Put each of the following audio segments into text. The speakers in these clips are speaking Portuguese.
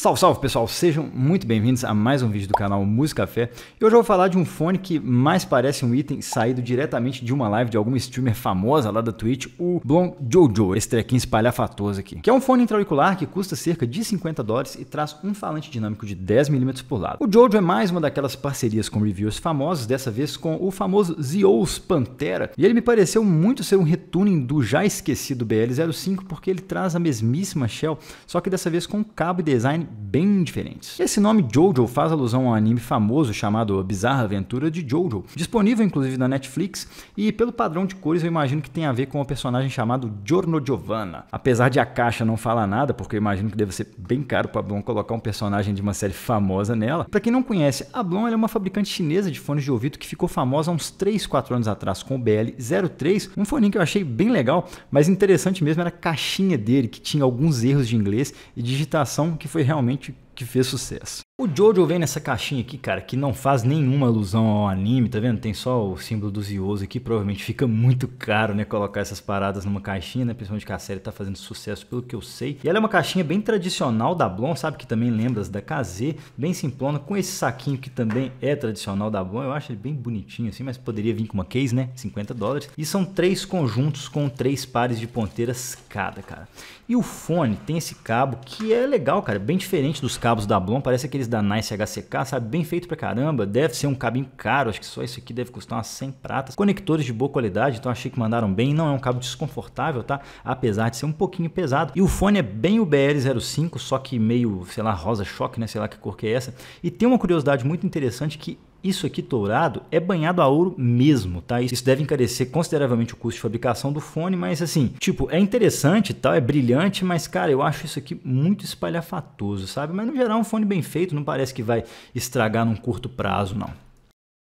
Salve, salve pessoal! Sejam muito bem-vindos a mais um vídeo do canal Música Fé. E hoje eu vou falar de um fone que mais parece um item saído diretamente de uma live de algum streamer famosa lá da Twitch, o Blon Jojo, esse trequinho espalhafatoso aqui. Que é um fone intrauricular que custa cerca de 50 dólares e traz um falante dinâmico de 10mm por lado. O Jojo é mais uma daquelas parcerias com reviewers famosos, dessa vez com o famoso Zeus Pantera, e ele me pareceu muito ser um retuning do já esquecido BL-05 porque ele traz a mesmíssima shell, só que dessa vez com cabo e design bem diferentes. Esse nome Jojo faz alusão a um anime famoso chamado A Bizarra Aventura de Jojo, disponível inclusive na Netflix, e pelo padrão de cores eu imagino que tem a ver com o um personagem chamado Giorno Giovanna. Apesar de a caixa não falar nada, porque eu imagino que deve ser bem caro para Blon colocar um personagem de uma série famosa nela. Para quem não conhece, a Blon é uma fabricante chinesa de fones de ouvido que ficou famosa há uns 3, 4 anos atrás com o BL03, um fone que eu achei bem legal, mas interessante mesmo era a caixinha dele, que tinha alguns erros de inglês e digitação que foi realmente realmente que fez sucesso. O Jojo vem nessa caixinha aqui, cara, que não faz nenhuma alusão ao anime, tá vendo? Tem só o símbolo do Zioso aqui, provavelmente fica muito caro, né, colocar essas paradas numa caixinha, né? Principalmente que a série tá fazendo sucesso, pelo que eu sei. E ela é uma caixinha bem tradicional da Blon, sabe? Que também lembra as da KZ, bem simplona, com esse saquinho que também é tradicional da Blon. Eu acho ele bem bonitinho assim, mas poderia vir com uma case, né? 50 dólares. E são três conjuntos com três pares de ponteiras cada, cara. E o fone tem esse cabo que é legal, cara, bem diferente dos cabos da Blon, parece aqueles da Nice HCK, sabe? Bem feito pra caramba. Deve ser um cabinho caro, acho que só isso aqui deve custar umas 100 pratas. Conectores de boa qualidade, então achei que mandaram bem. Não é um cabo desconfortável, tá? Apesar de ser um pouquinho pesado. E o fone é bem o BR05, só que meio, sei lá, rosa choque, né? Sei lá que cor que é essa. E tem uma curiosidade muito interessante que isso aqui dourado é banhado a ouro mesmo, tá? Isso deve encarecer consideravelmente o custo de fabricação do fone, mas assim, tipo, é interessante, tal, tá? é brilhante, mas cara, eu acho isso aqui muito espalhafatoso, sabe? Mas no geral, é um fone bem feito não parece que vai estragar num curto prazo, não.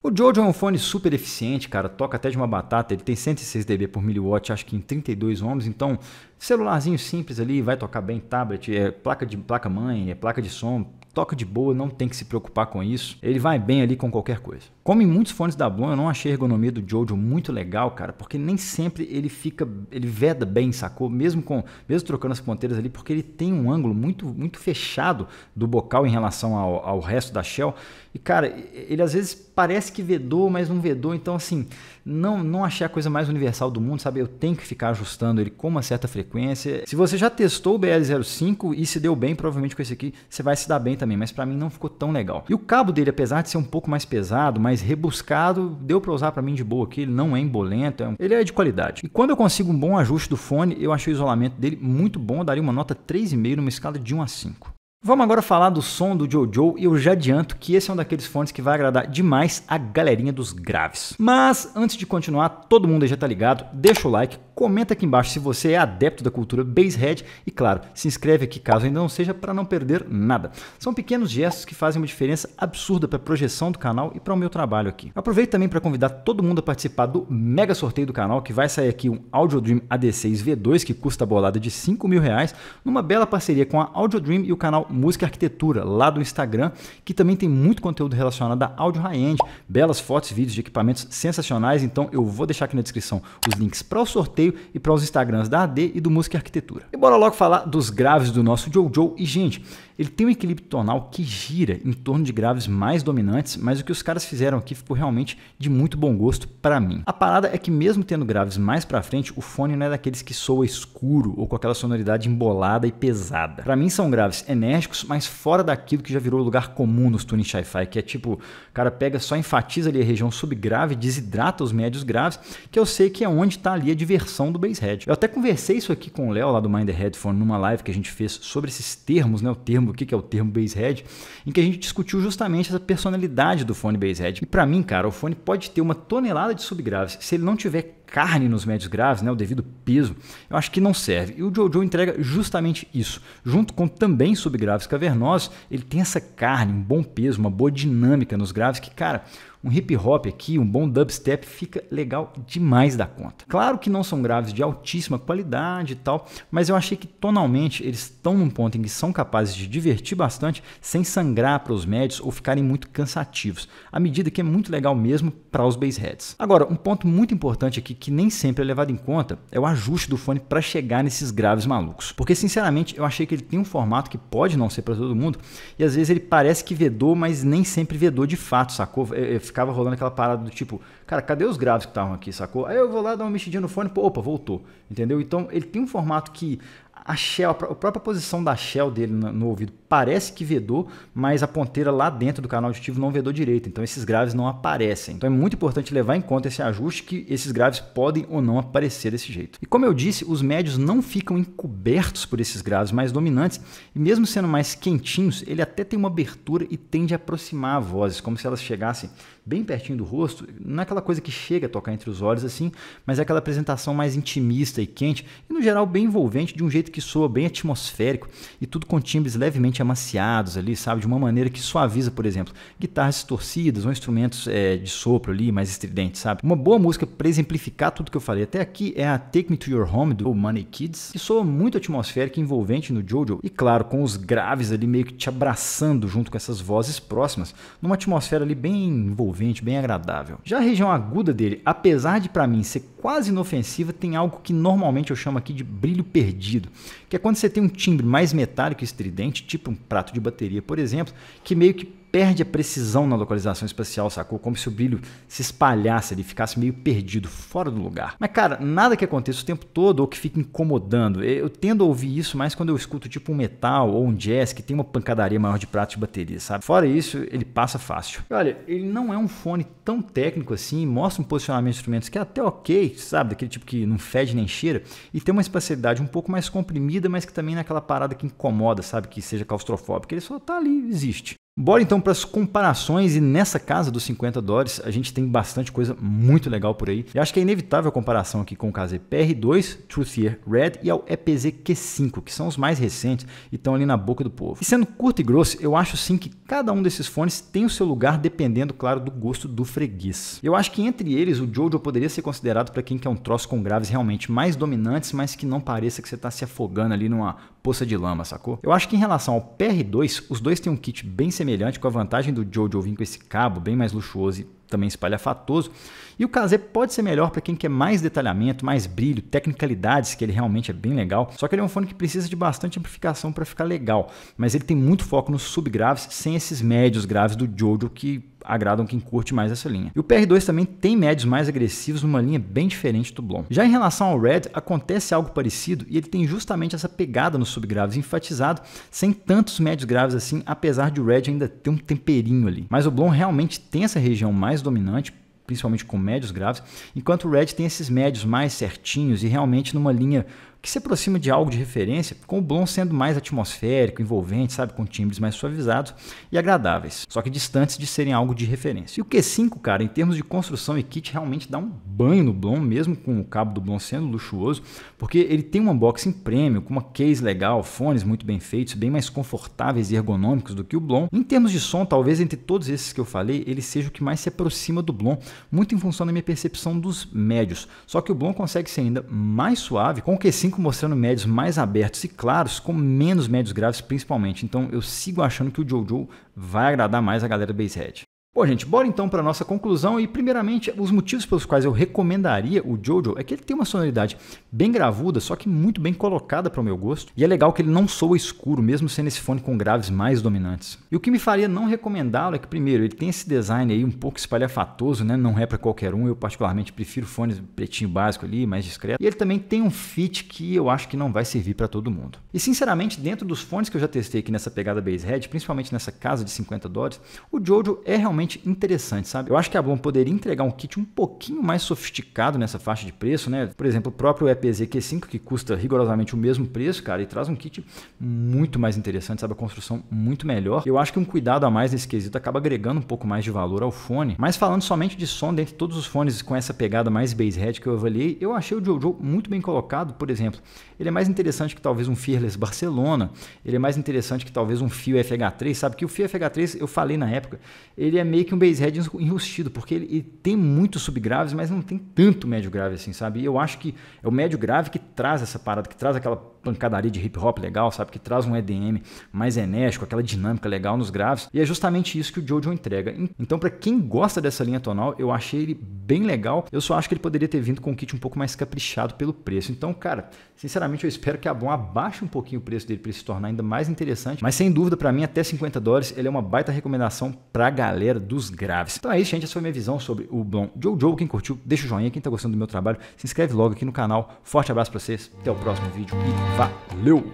O Jojo é um fone super eficiente, cara, toca até de uma batata, ele tem 106 dB por miliwatt, acho que em 32 ohms, então celularzinho simples ali, vai tocar bem, tablet, é placa de placa mãe, é placa de som, Toca de boa, não tem que se preocupar com isso. Ele vai bem ali com qualquer coisa. Como em muitos fones da Blon, eu não achei a ergonomia do Jojo muito legal, cara, porque nem sempre ele fica, ele veda bem, sacou? Mesmo com, mesmo trocando as ponteiras ali, porque ele tem um ângulo muito, muito fechado do bocal em relação ao, ao resto da shell. E cara, ele às vezes parece que vedou, mas não vedou. Então assim, não, não achei a coisa mais universal do mundo, sabe? Eu tenho que ficar ajustando ele com uma certa frequência. Se você já testou o BL05 e se deu bem, provavelmente com esse aqui, você vai se dar bem também, mas para mim não ficou tão legal. E o cabo dele, apesar de ser um pouco mais pesado, mais rebuscado, deu para usar para mim de boa aqui, ele não é embolento, é um... ele é de qualidade. E quando eu consigo um bom ajuste do fone, eu achei o isolamento dele muito bom, eu daria uma nota 3,5 numa escala de 1 a 5. Vamos agora falar do som do Jojo e eu já adianto que esse é um daqueles fones que vai agradar demais a galerinha dos graves. Mas antes de continuar, todo mundo já tá ligado, deixa o like, comenta aqui embaixo se você é adepto da cultura basshead e claro, se inscreve aqui caso ainda não seja para não perder nada. São pequenos gestos que fazem uma diferença absurda para a projeção do canal e para o meu trabalho aqui. Aproveito também para convidar todo mundo a participar do mega sorteio do canal que vai sair aqui um Audio Dream AD6 V2 que custa a bolada de 5 mil reais numa bela parceria com a Audio Dream e o canal Música e Arquitetura, lá do Instagram, que também tem muito conteúdo relacionado a áudio high-end, belas fotos, vídeos de equipamentos sensacionais. Então eu vou deixar aqui na descrição os links para o sorteio e para os Instagrams da AD e do Música e Arquitetura. E bora logo falar dos graves do nosso Jojo. E, gente, ele tem um equilíbrio tonal que gira em torno de graves mais dominantes, mas o que os caras fizeram aqui ficou realmente de muito bom gosto para mim. A parada é que mesmo tendo graves mais para frente, o fone não é daqueles que soa escuro ou com aquela sonoridade embolada e pesada. Para mim são graves enérgicos, mas fora daquilo que já virou lugar comum nos tunings hi-fi, que é tipo, o cara pega só enfatiza ali a região subgrave, desidrata os médios graves, que eu sei que é onde está ali a diversão do bass head Eu até conversei isso aqui com o Léo lá do Mind the Headphone numa live que a gente fez sobre esses termos, né, o termo o que é o termo Basehead, em que a gente discutiu justamente essa personalidade do fone Basehead. E para mim, cara, o fone pode ter uma tonelada de subgraves, se ele não tiver carne nos médios graves, né, o devido peso, eu acho que não serve. E o Jojo entrega justamente isso. Junto com também subgraves cavernosos, ele tem essa carne, um bom peso, uma boa dinâmica nos graves que, cara, um hip hop aqui, um bom dubstep fica legal demais da conta. Claro que não são graves de altíssima qualidade e tal, mas eu achei que tonalmente eles estão num ponto em que são capazes de divertir bastante sem sangrar para os médios ou ficarem muito cansativos, à medida que é muito legal mesmo para os bass heads. Agora, um ponto muito importante aqui que nem sempre é levado em conta é o ajuste do fone para chegar nesses graves malucos. Porque, sinceramente, eu achei que ele tem um formato que pode não ser para todo mundo e às vezes ele parece que vedou, mas nem sempre vedou de fato, sacou? Eu, é, eu é, ficava rolando aquela parada do tipo, cara, cadê os graves que estavam aqui, sacou? Aí eu vou lá dar uma mexidinha no fone, pô, opa, voltou, entendeu? Então ele tem um formato que a Shell, a própria posição da Shell dele no, no, ouvido parece que vedou, mas a ponteira lá dentro do canal auditivo não vedou direito, então esses graves não aparecem. Então é muito importante levar em conta esse ajuste que esses graves podem ou não aparecer desse jeito. E como eu disse, os médios não ficam encobertos por esses graves mais dominantes, e mesmo sendo mais quentinhos, ele até tem uma abertura e tende a aproximar vozes, como se elas chegassem bem pertinho do rosto, não é aquela coisa que chega a tocar entre os olhos assim, mas é aquela apresentação mais intimista e quente, e no geral bem envolvente de um jeito que soa bem atmosférico e tudo com timbres levemente amaciados ali, sabe? De uma maneira que suaviza, por exemplo, guitarras torcidas ou instrumentos é, de sopro ali mais estridentes, sabe? Uma boa música para exemplificar tudo que eu falei até aqui é a Take Me To Your Home do Money Kids, que soa muito atmosférica e envolvente no Jojo e, claro, com os graves ali meio que te abraçando junto com essas vozes próximas, numa atmosfera ali bem envolvente, bem agradável. Já a região aguda dele, apesar de para mim ser quase inofensiva, tem algo que normalmente eu chamo aqui de brilho perdido que é quando você tem um timbre mais metálico e estridente, tipo um prato de bateria, por exemplo, que meio que perde a precisão na localização espacial, sacou? Como se o brilho se espalhasse, ele ficasse meio perdido, fora do lugar. Mas, cara, nada que aconteça o tempo todo ou que fique incomodando. Eu tendo a ouvir isso mais quando eu escuto tipo um metal ou um jazz que tem uma pancadaria maior de pratos de bateria, sabe? Fora isso, ele passa fácil. E olha, ele não é um fone tão técnico assim, mostra um posicionamento de instrumentos que é até ok, sabe? Daquele tipo que não fede nem cheira, e tem uma espacialidade um pouco mais comprimida, mas que também não é aquela parada que incomoda, sabe? Que seja claustrofóbica. Ele só tá ali, existe. Bora então para as comparações e nessa casa dos 50 dólares a gente tem bastante coisa muito legal por aí. e acho que é inevitável a comparação aqui com o KZ PR2, Truthier Red e ao EPZ Q5, que são os mais recentes e estão ali na boca do povo. E sendo curto e grosso, eu acho sim que cada um desses fones tem o seu lugar dependendo, claro, do gosto do freguês. Eu acho que entre eles o Jojo poderia ser considerado para quem quer um troço com graves realmente mais dominantes, mas que não pareça que você está se afogando ali numa poça de lama, sacou? Eu acho que em relação ao PR2, os dois têm um kit bem semelhante, com a vantagem do Jojo vir com esse cabo bem mais luxuoso e também espalhafatoso. E o KZ pode ser melhor para quem quer mais detalhamento, mais brilho, tecnicalidades, que ele realmente é bem legal. Só que ele é um fone que precisa de bastante amplificação para ficar legal, mas ele tem muito foco nos subgraves sem esses médios graves do Jojo que agradam quem curte mais essa linha. E o PR2 também tem médios mais agressivos numa linha bem diferente do Blom. Já em relação ao Red, acontece algo parecido e ele tem justamente essa pegada nos subgraves enfatizado, sem tantos médios graves assim, apesar de o Red ainda ter um temperinho ali. Mas o Blom realmente tem essa região mais dominante, principalmente com médios graves, enquanto o Red tem esses médios mais certinhos e realmente numa linha que se aproxima de algo de referência, com o Blon sendo mais atmosférico, envolvente, sabe, com timbres mais suavizados e agradáveis, só que distantes de serem algo de referência. E o Q5, cara, em termos de construção e kit, realmente dá um banho no Blon, mesmo com o cabo do Blon sendo luxuoso, porque ele tem um unboxing premium, com uma case legal, fones muito bem feitos, bem mais confortáveis e ergonômicos do que o Blon. Em termos de som, talvez entre todos esses que eu falei, ele seja o que mais se aproxima do Blon, muito em função da minha percepção dos médios. Só que o Blon consegue ser ainda mais suave com o Q5 5 mostrando médios mais abertos e claros, com menos médios graves principalmente. Então eu sigo achando que o Jojo vai agradar mais a galera Basehead. Bom, gente, bora então para nossa conclusão e primeiramente os motivos pelos quais eu recomendaria o JoJo é que ele tem uma sonoridade bem gravuda, só que muito bem colocada para o meu gosto, e é legal que ele não soa escuro, mesmo sendo esse fone com graves mais dominantes. E o que me faria não recomendá-lo é que primeiro, ele tem esse design aí um pouco espalhafatoso, né? Não é para qualquer um, eu particularmente prefiro fones pretinho básico ali, mais discreto. E ele também tem um fit que eu acho que não vai servir para todo mundo. E sinceramente, dentro dos fones que eu já testei aqui nessa pegada basehead, principalmente nessa casa de 50 dólares, o JoJo é realmente realmente interessante, sabe? Eu acho que a Blom poderia entregar um kit um pouquinho mais sofisticado nessa faixa de preço, né? Por exemplo, o próprio EPZ Q5, que custa rigorosamente o mesmo preço, cara, e traz um kit muito mais interessante, sabe? A construção muito melhor. Eu acho que um cuidado a mais nesse quesito acaba agregando um pouco mais de valor ao fone. Mas falando somente de som, dentre todos os fones com essa pegada mais head que eu avaliei, eu achei o Jojo muito bem colocado, por exemplo. Ele é mais interessante que talvez um Fearless Barcelona, ele é mais interessante que talvez um Fio FH3, sabe? Que o Fio FH3, eu falei na época, ele é meio que um head enrustido, porque ele, ele tem muitos subgraves, mas não tem tanto médio grave assim, sabe? E eu acho que é o médio grave que traz essa parada, que traz aquela pancadaria de hip hop legal, sabe? Que traz um EDM mais enérgico, aquela dinâmica legal nos graves. E é justamente isso que o Jojo entrega. Então, para quem gosta dessa linha tonal, eu achei ele bem legal. Eu só acho que ele poderia ter vindo com um kit um pouco mais caprichado pelo preço. Então, cara, sinceramente, eu espero que a Bom abaixe um pouquinho o preço dele para ele se tornar ainda mais interessante. Mas sem dúvida, para mim, até 50 dólares, ele é uma baita recomendação pra galera dos graves. Então é isso, gente. Essa foi a minha visão sobre o Blon Jojo. Quem curtiu, deixa o joinha. Quem tá gostando do meu trabalho, se inscreve logo aqui no canal. Forte abraço para vocês. Até o próximo vídeo e valeu!